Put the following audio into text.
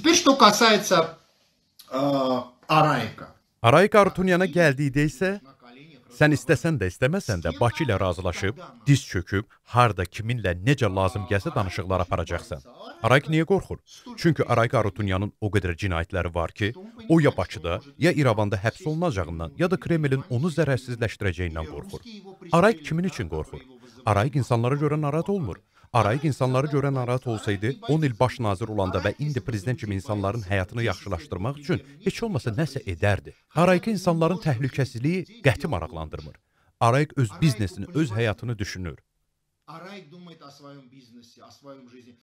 Теперь, что касается э, Arayka. Arayka Artunyana gəldikdə isə Sən istəsən də, istəməsən də Bakı ilə razılaşıb, diz çöküb, harda kiminlə necə lazım gəlsə danışıqlar aparacaqsan. Arayk niyə qorxur? Çünki Arayk Arutunyanın o qədər cinayətləri var ki, o ya Bakıda, ya İrəvanda həbs olunacağından, ya da Kremlin onu zərərsizləşdirəcəyindən qorxur. Arayk kimin üçün qorxur? Arayk insanlara görə narahat olmur. Arayıq insanları görə narahat olsaydı, 10 il baş nazir olanda və indi prezident kimi insanların həyatını yaxşılaşdırmaq üçün heç olmasa nəsə edərdi. Arayıq insanların təhlükəsizliyi qəti maraqlandırmır. Arayıq öz biznesini, öz həyatını düşünür. Арайк думает о своем бизнесе, о своем жизни.